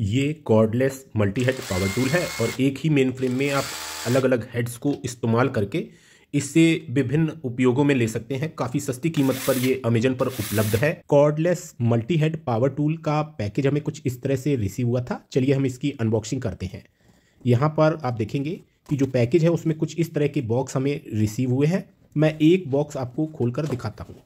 ये cordless multi head power tool है और एक ही मेन फ्रेम में आप अलग अलग हेड्स को इस्तेमाल करके इससे विभिन्न उपयोगों में ले सकते हैं काफ़ी सस्ती कीमत पर ये अमेजन पर उपलब्ध है cordless multi head power tool का पैकेज हमें कुछ इस तरह से रिसीव हुआ था चलिए हम इसकी अनबॉक्सिंग करते हैं यहाँ पर आप देखेंगे कि जो पैकेज है उसमें कुछ इस तरह के बॉक्स हमें रिसीव हुए हैं मैं एक बॉक्स आपको खोलकर दिखाता हूँ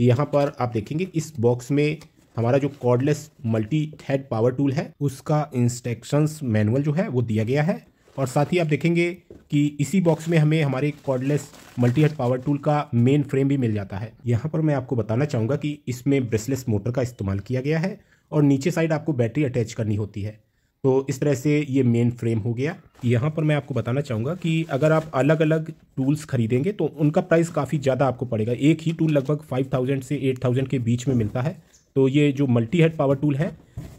यहाँ पर आप देखेंगे इस बॉक्स में हमारा जो cordless multi head power tool है उसका इंस्ट्रक्शंस मैनुअल जो है वो दिया गया है और साथ ही आप देखेंगे कि इसी बॉक्स में हमें हमारे cordless multi head power tool का मेन फ्रेम भी मिल जाता है यहाँ पर मैं आपको बताना चाहूँगा कि इसमें ब्रेसलेस मोटर का इस्तेमाल किया गया है और नीचे साइड आपको बैटरी अटैच करनी होती है तो इस तरह से ये मेन फ्रेम हो गया यहाँ पर मैं आपको बताना चाहूँगा कि अगर आप अलग अलग टूल्स खरीदेंगे तो उनका प्राइस काफ़ी ज़्यादा आपको पड़ेगा एक ही टूल लगभग फाइव थाउजेंड से एट थाउजेंड के बीच में मिलता है तो ये जो मल्टी हेड पावर टूल है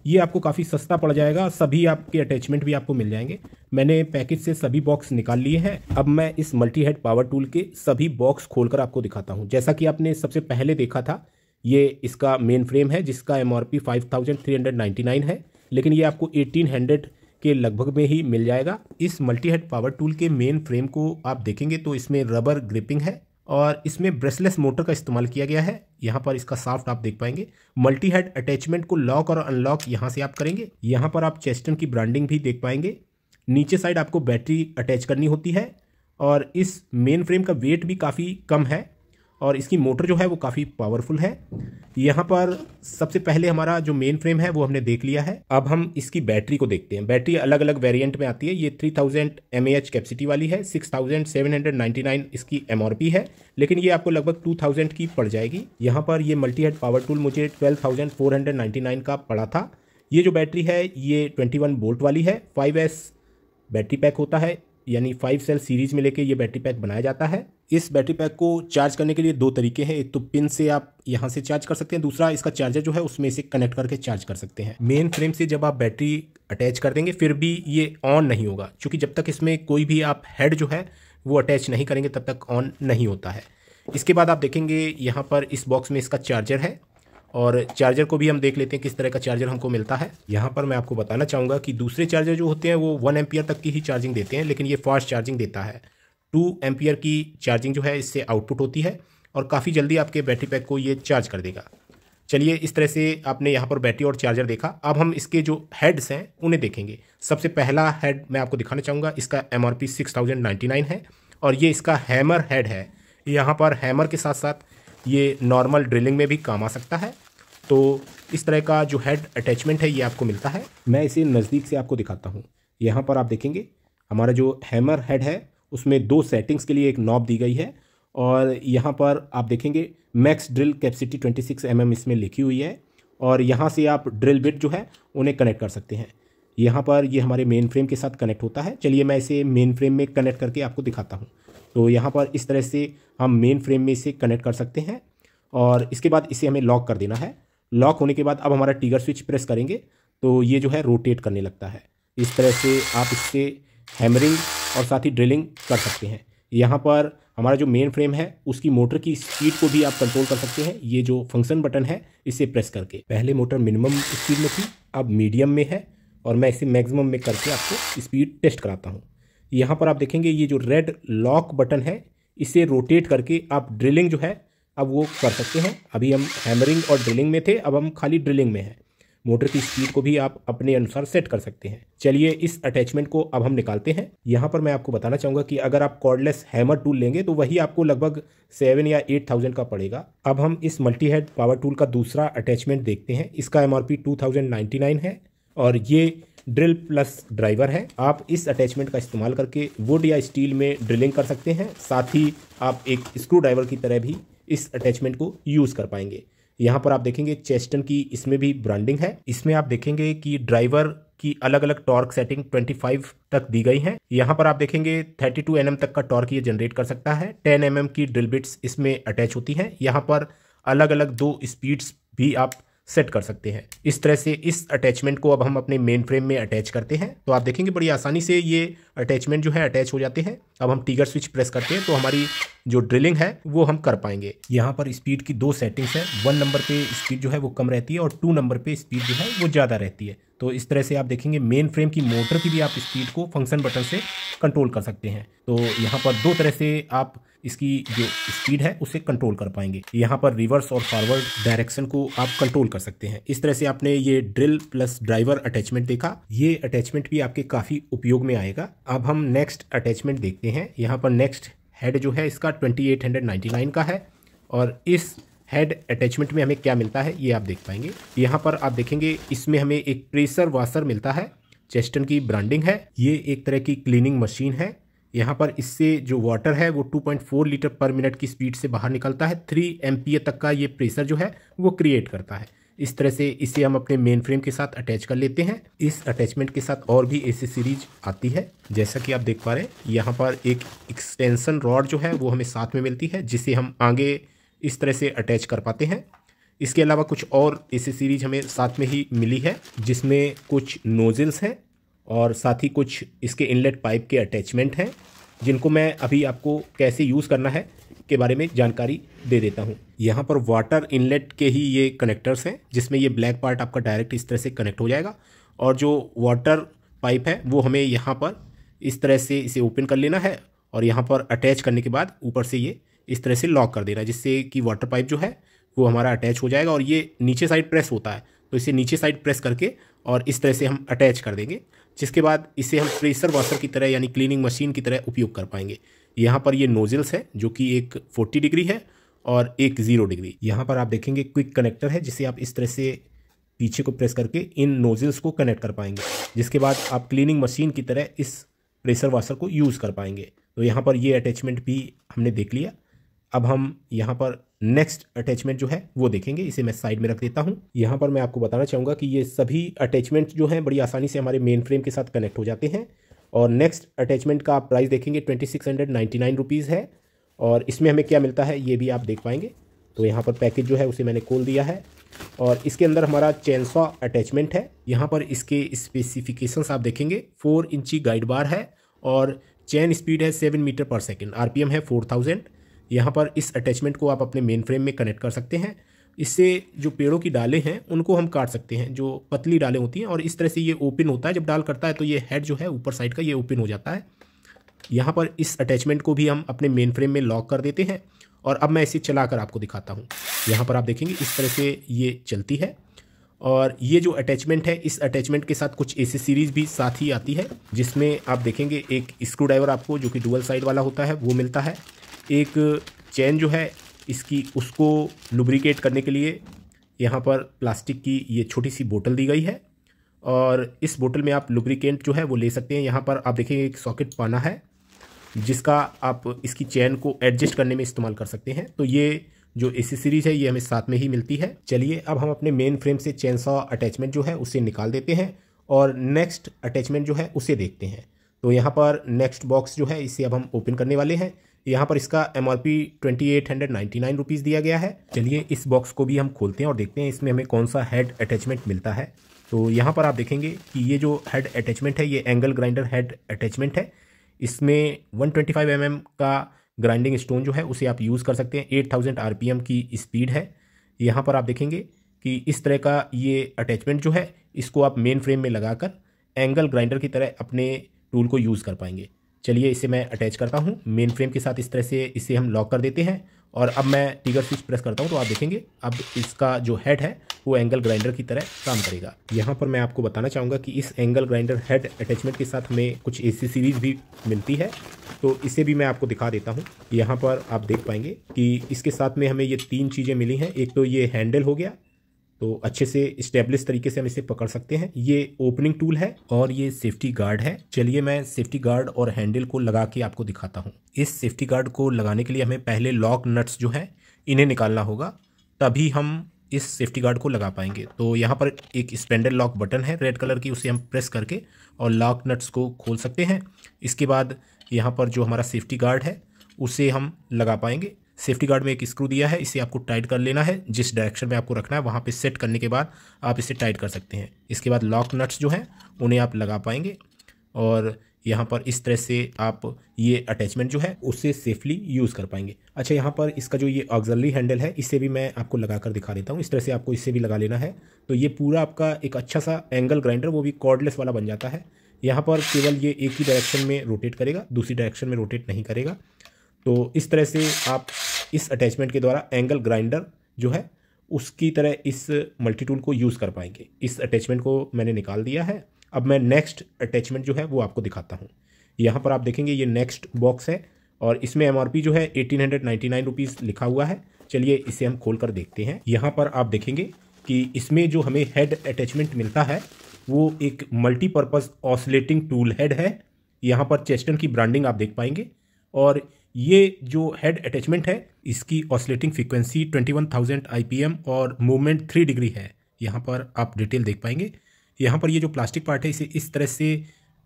ये आपको काफ़ी सस्ता पड़ जाएगा सभी आपके अटैचमेंट भी आपको मिल जाएंगे मैंने पैकेज से सभी बॉक्स निकाल लिए हैं अब मैं इस मल्टी हेड पावर टूल के सभी बॉक्स खोल आपको दिखाता हूँ जैसा कि आपने सबसे पहले देखा था ये इसका मेन फ्रेम है जिसका M R P five thousand three hundred ninety nine है लेकिन ये आपको 1800 के लगभग में ही मिल जाएगा इस मल्टी हेड पावर टूल के मेन फ्रेम को आप देखेंगे तो इसमें रबर ग्रिपिंग है और इसमें ब्रेसलेस मोटर का इस्तेमाल किया गया है यहाँ पर इसका साफ्ट आप देख पाएंगे मल्टी हेड अटैचमेंट को लॉक और अनलॉक यहाँ से आप करेंगे यहाँ पर आप चेस्टन की ब्रांडिंग भी देख पाएंगे नीचे साइड आपको बैटरी अटैच करनी होती है और इस मेन फ्रेम का वेट भी काफ़ी कम है और इसकी मोटर जो है वो काफ़ी पावरफुल है यहाँ पर सबसे पहले हमारा जो मेन फ्रेम है वो हमने देख लिया है अब हम इसकी बैटरी को देखते हैं बैटरी अलग अलग वेरिएंट में आती है ये 3000 थाउजेंड एम कैपेसिटी वाली है 6799 इसकी एम है लेकिन ये आपको लगभग 2000 की पड़ जाएगी यहाँ पर ये मल्टी हेड पावर टूल मुझे ट्वेल्व का पड़ा था ये जो बैटरी है ये ट्वेंटी वोल्ट वाली है फाइव बैटरी पैक होता है यानी फाइव सेल सीरीज में लेके ये बैटरी पैक बनाया जाता है इस बैटरी पैक को चार्ज करने के लिए दो तरीके हैं एक तो पिन से आप यहाँ से चार्ज कर सकते हैं दूसरा इसका चार्जर जो है उसमें इसे कनेक्ट करके चार्ज कर सकते हैं मेन फ्रेम से जब आप बैटरी अटैच कर देंगे फिर भी ये ऑन नहीं होगा क्योंकि जब तक इसमें कोई भी आप हेड जो है वो अटैच नहीं करेंगे तब तक ऑन नहीं होता है इसके बाद आप देखेंगे यहाँ पर इस बॉक्स में इसका चार्जर है और चार्जर को भी हम देख लेते हैं किस तरह का चार्जर हमको मिलता है यहाँ पर मैं आपको बताना चाहूँगा कि दूसरे चार्जर जो होते हैं वो वन एम्पियर तक की ही चार्जिंग देते हैं लेकिन ये फास्ट चार्जिंग देता है टू एम्पियर की चार्जिंग जो है इससे आउटपुट होती है और काफ़ी जल्दी आपके बैटरी पैक को ये चार्ज कर देगा चलिए इस तरह से आपने यहाँ पर बैटरी और चार्जर देखा अब हम इसके जो हेड्स हैं उन्हें देखेंगे सबसे पहला हेड मैं आपको दिखाना चाहूँगा इसका M R P six thousand ninety nine है और ये इसका हैमर हेड है यहाँ पर हैमर के साथ साथ ये नॉर्मल ड्रिलिंग में भी काम आ सकता है तो इस तरह का जो हेड अटैचमेंट है ये आपको मिलता है मैं इसे नज़दीक से आपको दिखाता हूँ यहाँ पर आप देखेंगे हमारा जो हैमर हेड है उसमें दो सेटिंग्स के लिए एक नॉब दी गई है और यहाँ पर आप देखेंगे max drill capacity 26 M mm इसमें लिखी हुई है और यहाँ से आप ड्रिल बिट जो है उन्हें कनेक्ट कर सकते हैं यहाँ पर ये हमारे मेन फ्रेम के साथ कनेक्ट होता है चलिए मैं इसे मेन फ्रेम में कनेक्ट करके आपको दिखाता हूँ तो यहाँ पर इस तरह से हम मेन फ्रेम में इसे कनेक्ट कर सकते हैं और इसके बाद इसे हमें लॉक कर देना है लॉक होने के बाद अब हमारा टीगर स्विच प्रेस करेंगे तो ये जो है रोटेट करने लगता है इस तरह से आप इससे हैमरिंग और साथ ही ड्रिलिंग कर सकते हैं यहाँ पर हमारा जो मेन फ्रेम है उसकी मोटर की स्पीड को भी आप कंट्रोल कर सकते हैं ये जो फंक्शन बटन है इसे प्रेस करके पहले मोटर मिनिमम स्पीड में थी अब मीडियम में है और मैं इसे मैक्सिमम में करके आपको स्पीड टेस्ट कराता हूँ यहाँ पर आप देखेंगे ये जो रेड लॉक बटन है इसे रोटेट करके आप ड्रिलिंग जो है अब वो कर सकते हैं अभी हम हैमरिंग और ड्रिलिंग में थे अब हम खाली ड्रिलिंग में हैं मोटर की स्पीड को भी आप अपने अनुसार सेट कर सकते हैं चलिए इस अटैचमेंट को अब हम निकालते हैं यहाँ पर मैं आपको बताना चाहूँगा कि अगर आप कॉर्डलेस हैमर टूल लेंगे तो वही आपको लगभग सेवन या एट थाउजेंड का पड़ेगा अब हम इस मल्टी हेड पावर टूल का दूसरा अटैचमेंट देखते हैं इसका एम आर है और ये ड्रिल प्लस ड्राइवर है आप इस अटैचमेंट का इस्तेमाल करके वुड या स्टील में ड्रिलिंग कर सकते हैं साथ ही आप एक स्क्रू ड्राइवर की तरह भी इस अटैचमेंट को यूज़ कर पाएंगे यहाँ पर आप देखेंगे चेस्टन की इसमें भी ब्रांडिंग है इसमें आप देखेंगे कि ड्राइवर की अलग अलग टॉर्क सेटिंग 25 तक दी गई हैं यहाँ पर आप देखेंगे 32 टू mm तक का टॉर्क ये जनरेट कर सकता है 10 एम mm की ड्रिल बिट्स इसमें अटैच होती हैं यहाँ पर अलग अलग दो स्पीड्स भी आप सेट कर सकते हैं इस तरह से इस अटैचमेंट को अब हम अपने मेन फ्रेम में अटैच करते हैं तो आप देखेंगे बड़ी आसानी से ये अटैचमेंट जो है अटैच हो जाते हैं अब हम टीगर स्विच प्रेस करते हैं तो हमारी जो ड्रिलिंग है वो हम कर पाएंगे यहाँ पर स्पीड की दो सेटिंग्स है वन नंबर पे स्पीड जो है वो कम रहती है और टू नंबर पे स्पीड जो है वो ज़्यादा रहती है तो इस तरह से आप देखेंगे मेन फ्रेम की मोटर की भी आप स्पीड को फंक्शन बटन से कंट्रोल कर सकते हैं तो यहाँ पर दो तरह से आप इसकी जो स्पीड है उसे कंट्रोल कर पाएंगे यहाँ पर रिवर्स और फॉरवर्ड डायरेक्शन को आप कंट्रोल कर सकते हैं इस तरह से आपने ये ड्रिल प्लस ड्राइवर अटैचमेंट देखा ये अटैचमेंट भी आपके काफ़ी उपयोग में आएगा अब हम नेक्स्ट अटैचमेंट देखते हैं सकते हैं यहाँ पर नेक्स्ट हेड जो है इसका twenty eight hundred ninety nine का है और इस हेड अटैचमेंट में हमें क्या मिलता है ये आप देख पाएंगे यहाँ पर आप देखेंगे इसमें हमें एक प्रेशर वाशर मिलता है चेस्टन की ब्रांडिंग है ये एक तरह की क्लीनिंग मशीन है यहाँ पर इससे जो वाटर है वो 2.4 लीटर पर मिनट की स्पीड से बाहर निकलता है 3 एम तक का ये प्रेशर जो है वो क्रिएट करता है इस तरह से इसे हम अपने मेन फ्रेम के साथ अटैच कर लेते हैं इस अटैचमेंट के साथ और भी एसी सीरीज आती है जैसा कि आप देख पा रहे हैं यहाँ पर एक एक्सटेंसन रॉड जो है वो हमें साथ में मिलती है जिसे हम आगे इस तरह से अटैच कर पाते हैं इसके अलावा कुछ और एसी सीरीज हमें साथ में ही मिली है जिसमें कुछ नोजल्स हैं और साथ ही कुछ इसके इनलेट पाइप के अटैचमेंट हैं जिनको मैं अभी आपको कैसे यूज़ करना है के बारे में जानकारी दे देता हूँ यहाँ पर वाटर इनलेट के ही ये कनेक्टर्स हैं जिसमें ये ब्लैक पार्ट आपका डायरेक्ट इस तरह से कनेक्ट हो जाएगा और जो वाटर पाइप है वो हमें यहाँ पर इस तरह से इसे ओपन कर लेना है और यहाँ पर अटैच करने के बाद ऊपर से ये इस तरह से लॉक कर देना जिससे कि वाटर पाइप जो है वो हमारा अटैच हो जाएगा और ये नीचे साइड प्रेस होता है तो इसे नीचे साइड प्रेस करके और इस तरह से हम अटैच कर देंगे जिसके बाद इसे हम प्रेशर वाशर की तरह यानी क्लीनिंग मशीन की तरह उपयोग कर पाएंगे यहाँ पर ये नोजल्स है जो कि एक 40 डिग्री है और एक ज़ीरो डिग्री यहाँ पर आप देखेंगे क्विक कनेक्टर है जिसे आप इस तरह से पीछे को प्रेस करके इन नोजल्स को कनेक्ट कर पाएंगे जिसके बाद आप क्लीनिंग मशीन की तरह इस प्रेशर वाशर को यूज़ कर पाएंगे तो यहाँ पर ये अटैचमेंट भी हमने देख लिया अब हम यहाँ पर नेक्स्ट अटैचमेंट जो है वो देखेंगे इसे मैं साइड में रख देता हूँ यहाँ पर मैं आपको बताना चाहूँगा कि ये सभी अटैचमेंट जो हैं बड़ी आसानी से हमारे मेन फ्रेम के साथ कनेक्ट हो जाते हैं और नेक्स्ट अटैचमेंट का आप प्राइस देखेंगे twenty six hundred ninety nine rupees है और इसमें हमें क्या मिलता है ये भी आप देख पाएंगे तो यहाँ पर पैकेज जो है उसे मैंने खोल दिया है और इसके अंदर हमारा चैनसॉ अटैचमेंट है यहाँ पर इसके स्पेसिफिकेशंस आप देखेंगे फोर इंची गाइड बार है और चैन स्पीड है seven metre per second RPM है फोर थाउजेंड यहाँ पर इस अटैचमेंट को आप अपने मेन फ्रेम में कनेक्ट कर सकते हैं इससे जो पेड़ों की डालें हैं उनको हम काट सकते हैं जो पतली डालें होती हैं और इस तरह से ये ओपन होता है जब डाल करता है तो ये हेड जो है ऊपर साइड का ये ओपन हो जाता है यहाँ पर इस अटैचमेंट को भी हम अपने मेन फ्रेम में लॉक कर देते हैं और अब मैं इसे चला कर आपको दिखाता हूँ यहाँ पर आप देखेंगे इस तरह से ये चलती है और ये जो अटैचमेंट है इस अटैचमेंट के साथ कुछ एसी सीरीज़ भी साथ ही आती है जिसमें आप देखेंगे एक स्क्रू ड्राइवर आपको जो कि डुअल साइड वाला होता है वो मिलता है एक चैन जो है इसकी उसको लुब्रिकेट करने के लिए यहाँ पर प्लास्टिक की ये छोटी सी बोतल दी गई है और इस बोतल में आप लुब्रिकेंट जो है वो ले सकते हैं यहाँ पर आप देखेंगे एक सॉकेट पाना है जिसका आप इसकी चैन को एडजस्ट करने में इस्तेमाल कर सकते हैं तो ये जो ए सीरीज है ये हमें साथ में ही मिलती है चलिए अब हम अपने मेन फ्रेम से चैन सा अटैचमेंट जो है उसे निकाल देते हैं और नेक्स्ट अटैचमेंट जो है उसे देखते हैं तो यहाँ पर नेक्स्ट बॉक्स जो है इसे अब हम ओपन करने वाले हैं यहाँ पर इसका M R P twenty eight hundred ninety nine rupees दिया गया है चलिए इस बॉक्स को भी हम खोलते हैं और देखते हैं इसमें हमें कौन सा हेड अटैचमेंट मिलता है तो यहाँ पर आप देखेंगे कि ये जो हेड अटैचमेंट है ये एंगल ग्राइंडर हेड अटैचमेंट है इसमें one twenty five M M का ग्राइंडिंग स्टोन जो है उसे आप यूज़ कर सकते हैं eight thousand R P M की स्पीड है यहाँ पर आप देखेंगे कि इस तरह का ये अटैचमेंट जो है इसको आप मेन फ्रेम में लगाकर एंगल ग्राइंडर की तरह अपने टूल को यूज़ कर पाएंगे चलिए इसे मैं अटैच करता हूँ मेन फ्रेम के साथ इस तरह से इसे हम लॉक कर देते हैं और अब मैं टिगर स्विच प्रेस करता हूँ तो आप देखेंगे अब इसका जो हेड है वो एंगल ग्राइंडर की तरह काम करेगा यहाँ पर मैं आपको बताना चाहूँगा कि इस एंगल ग्राइंडर हेड अटैचमेंट के साथ हमें कुछ ए सीरीज़ भी मिलती है तो इसे भी मैं आपको दिखा देता हूँ यहाँ पर आप देख पाएंगे कि इसके साथ में हमें ये तीन चीज़ें मिली हैं एक तो ये हैंडल हो गया तो अच्छे से इस्टेब्लिश तरीके से हम इसे पकड़ सकते हैं ये ओपनिंग टूल है और ये सेफ्टी गार्ड है चलिए मैं सेफ्टी गार्ड और हैंडल को लगा के आपको दिखाता हूँ इस सेफ्टी गार्ड को लगाने के लिए हमें पहले लॉक नट्स जो हैं इन्हें निकालना होगा तभी हम इस सेफ्टी गार्ड को लगा पाएंगे तो यहाँ पर एक स्पेंडल लॉक बटन है रेड कलर की उसे हम प्रेस करके और लॉक नट्स को खोल सकते हैं इसके बाद यहाँ पर जो हमारा सेफ्टी गार्ड है उसे हम लगा पाएंगे सेफ्टी गार्ड में एक स्क्रू दिया है इसे आपको टाइट कर लेना है जिस डायरेक्शन में आपको रखना है वहाँ पे सेट करने के बाद आप इसे टाइट कर सकते हैं इसके बाद लॉक नट्स जो हैं उन्हें आप लगा पाएंगे और यहाँ पर इस तरह से आप ये अटैचमेंट जो है उसे सेफली यूज़ कर पाएंगे अच्छा यहाँ पर इसका जो ये ऑक्जलरी हैंडल है इसे भी मैं आपको लगा कर दिखा देता हूँ इस तरह से आपको इसे भी लगा लेना है तो ये पूरा आपका एक अच्छा सा एंगल ग्राइंडर वो भी कॉर्डलेस वाला बन जाता है यहाँ पर केवल ये एक ही डायरेक्शन में रोटेट करेगा दूसरी डायरेक्शन में रोटेट नहीं करेगा तो इस तरह से आप इस अटैचमेंट के द्वारा एंगल ग्राइंडर जो है उसकी तरह इस मल्टी टूल को यूज़ कर पाएंगे इस अटैचमेंट को मैंने निकाल दिया है अब मैं नेक्स्ट अटैचमेंट जो है वो आपको दिखाता हूँ यहाँ पर आप देखेंगे ये नेक्स्ट बॉक्स है और इसमें एम जो है एटीन हंड्रेड लिखा हुआ है चलिए इसे हम खोल कर देखते हैं यहाँ पर आप देखेंगे कि इसमें जो हमें हेड अटैचमेंट मिलता है वो एक मल्टीपर्पज़ ऑसलेटिंग टूल हेड है यहाँ पर चेस्टन की ब्रांडिंग आप देख पाएंगे और ये जो हेड अटैचमेंट है इसकी ऑसलेटिंग फ्रीक्वेंसी 21,000 आईपीएम और मूवमेंट थ्री डिग्री है यहाँ पर आप डिटेल देख पाएंगे यहाँ पर ये जो प्लास्टिक पार्ट है इसे इस तरह से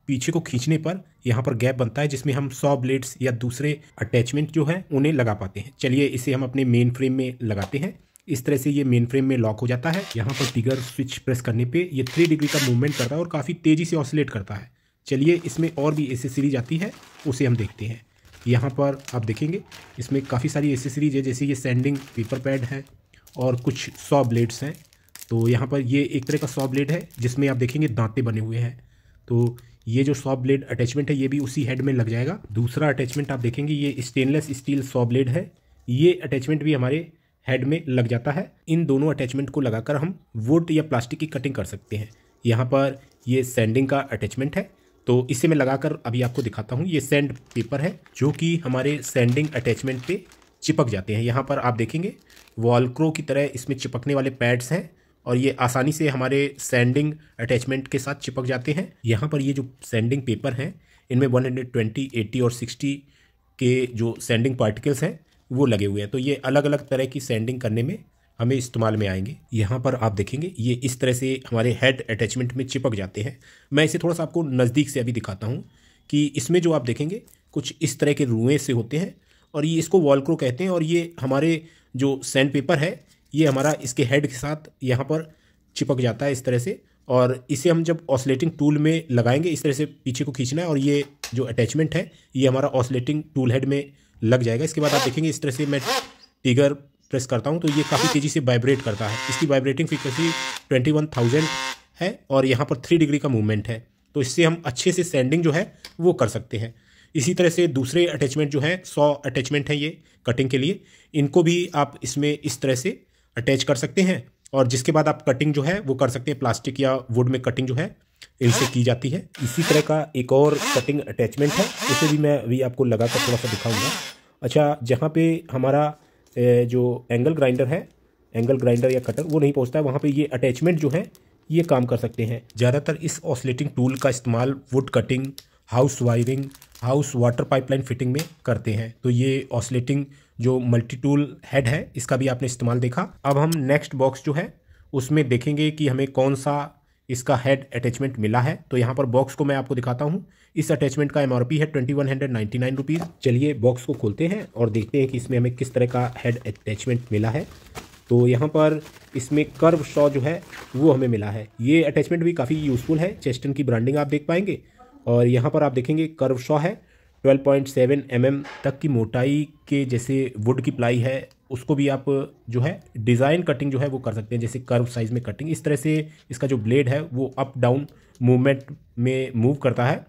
पीछे को खींचने पर यहाँ पर गैप बनता है जिसमें हम सौ ब्लेड्स या दूसरे अटैचमेंट जो हैं उन्हें लगा पाते हैं चलिए इसे हम अपने मेन फ्रेम में लगाते हैं इस तरह से ये मेन फ्रेम में लॉक हो जाता है यहाँ पर टिगर स्विच प्रेस करने पे ये थ्री डिग्री का मूवमेंट करता है और काफ़ी तेज़ी से ऑसिलेट करता है चलिए इसमें और भी एसेसरीज आती है उसे हम देखते हैं यहाँ पर आप देखेंगे इसमें काफ़ी सारी एसेसरीज है जैसे ये सैंडिंग पेपर पैड है और कुछ सॉ ब्लेड्स हैं तो यहाँ पर ये एक तरह का सॉ ब्लेड है जिसमें आप देखेंगे दांते बने हुए हैं तो ये जो सॉ ब्लेड अटैचमेंट है ये भी उसी हेड में लग जाएगा दूसरा अटैचमेंट आप देखेंगे ये स्टेनलेस स्टील सॉ ब्लेड है ये अटैचमेंट भी हमारे हेड में लग जाता है इन दोनों अटैचमेंट को लगाकर हम वुड या प्लास्टिक की कटिंग कर सकते हैं यहाँ पर ये सेंडिंग का अटैचमेंट है तो इसे मैं लगाकर अभी आपको दिखाता हूँ ये सेंड पेपर है जो कि हमारे सेंडिंग अटैचमेंट पे चिपक जाते हैं यहाँ पर आप देखेंगे वॉलक्रो की तरह इसमें चिपकने वाले पैड्स हैं और ये आसानी से हमारे सेंडिंग अटैचमेंट के साथ चिपक जाते हैं यहाँ पर ये जो सेंडिंग पेपर हैं इनमें वन हंड्रेड और सिक्सटी के जो सेंडिंग पार्टिकल्स हैं वो लगे हुए हैं तो ये अलग अलग तरह की सेंडिंग करने में हमें इस्तेमाल में आएंगे यहाँ पर आप देखेंगे ये इस तरह से हमारे हेड अटैचमेंट में चिपक जाते हैं मैं इसे थोड़ा सा आपको नज़दीक से अभी दिखाता हूँ कि इसमें जो आप देखेंगे कुछ इस तरह के रुएँ से होते हैं और ये इसको वॉलक्रो कहते हैं और ये हमारे जो सैंड पेपर है ये हमारा इसके हेड के साथ यहाँ पर चिपक जाता है इस तरह से और इसे हम जब ऑसलेटिंग टूल में लगाएंगे इस तरह से पीछे को खींचना है और ये जो अटैचमेंट है ये हमारा ऑसलेटिंग टूल हेड में लग जाएगा इसके बाद आप देखेंगे इस तरह से मैं टिगर प्रेस करता हूँ तो ये काफ़ी तेज़ी से वाइब्रेट करता है इसकी vibrating frequency twenty one thousand है और यहाँ पर थ्री डिग्री का मूवमेंट है तो इससे हम अच्छे से सेंडिंग जो है वो कर सकते हैं इसी तरह से दूसरे अटैचमेंट जो हैं सौ अटैचमेंट हैं ये कटिंग के लिए इनको भी आप इसमें इस तरह से अटैच कर सकते हैं और जिसके बाद आप कटिंग जो है वो कर सकते हैं प्लास्टिक या वुड में कटिंग जो है इनसे की जाती है इसी तरह का एक और कटिंग अटैचमेंट है उसे भी मैं अभी आपको लगाकर थोड़ा सा दिखाऊंगा अच्छा जहाँ पे हमारा जो एंगल ग्राइंडर है एंगल ग्राइंडर या कटर वो नहीं पहुंचता है वहाँ पे ये अटैचमेंट जो है ये काम कर सकते हैं ज़्यादातर इस ऑसलेटिंग टूल का इस्तेमाल wood cutting house wiring house water pipeline fitting में करते हैं तो ये ऑसलेटिंग जो मल्टी टूल हेड है इसका भी आपने इस्तेमाल देखा अब हम नेक्स्ट बॉक्स जो है उसमें देखेंगे कि हमें कौन सा इसका हेड अटैचमेंट मिला है तो यहाँ पर बॉक्स को मैं आपको दिखाता हूँ इस अटैचमेंट का एमआरपी है twenty one hundred ninety nine rupees चलिए बॉक्स को खोलते हैं और देखते हैं कि इसमें हमें किस तरह का हेड अटैचमेंट मिला है तो यहाँ पर इसमें कर्व शॉ जो है वो हमें मिला है ये अटैचमेंट भी काफ़ी यूज़फुल है चेस्टन की ब्रांडिंग आप देख पाएंगे और यहाँ पर आप देखेंगे कर्व शॉ है twelve point seven M M तक की मोटाई के जैसे वुड की प्लाई है उसको भी आप जो है डिज़ाइन कटिंग जो है वो कर सकते हैं जैसे कर्व साइज़ में कटिंग इस तरह से इसका जो ब्लेड है वो अप डाउन मूवमेंट में मूव करता है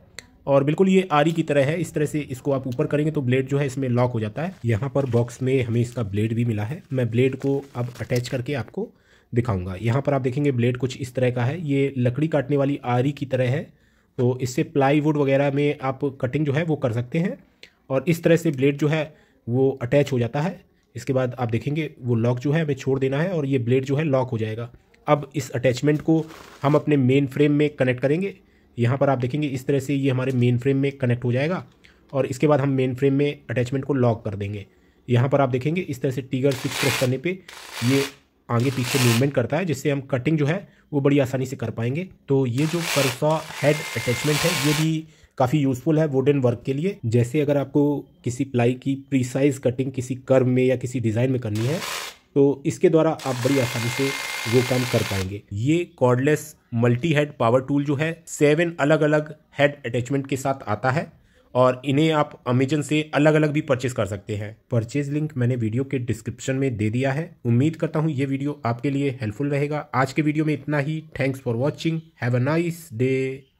और बिल्कुल ये आरी की तरह है इस तरह से इसको आप ऊपर करेंगे तो ब्लेड जो है इसमें लॉक हो जाता है यहाँ पर बॉक्स में हमें इसका ब्लेड भी मिला है मैं ब्लेड को अब अटैच करके आपको दिखाऊंगा यहाँ पर आप देखेंगे ब्लेड कुछ इस तरह का है ये लकड़ी काटने वाली आरी की तरह है तो इससे प्लाईवुड वगैरह में आप कटिंग जो है वो कर सकते हैं और इस तरह से ब्लेड जो है वो अटैच हो जाता है इसके बाद आप देखेंगे वो लॉक जो है हमें छोड़ देना है और ये ब्लेड जो है लॉक हो जाएगा अब इस अटैचमेंट को हम अपने मेन फ्रेम में कनेक्ट करेंगे यहाँ पर आप देखेंगे इस तरह से ये हमारे मेन फ्रेम में कनेक्ट हो जाएगा और इसके बाद हम मेन फ्रेम में अटैचमेंट को लॉक कर देंगे यहाँ पर आप देखेंगे इस तरह से टीगर स्विच प्रेस करने पे ये आगे पीछे मूवमेंट करता है जिससे हम कटिंग जो है वो बड़ी आसानी से कर पाएंगे तो ये जो करसा हेड अटैचमेंट है ये भी काफ़ी यूज़फुल है वुडन वर्क के लिए जैसे अगर आपको किसी प्लाई की प्रीसाइज कटिंग किसी कर्व में या किसी डिज़ाइन में करनी है तो इसके द्वारा आप बड़ी आसानी से वो काम कर पाएंगे ये cordless multi head power tool जो है सेवन अलग अलग हेड अटैचमेंट के साथ आता है और इन्हें आप अमेजन से अलग अलग भी परचेज कर सकते हैं परचेज लिंक मैंने वीडियो के डिस्क्रिप्शन में दे दिया है उम्मीद करता हूँ ये वीडियो आपके लिए हेल्पफुल रहेगा आज के वीडियो में इतना ही thanks for watching have a nice day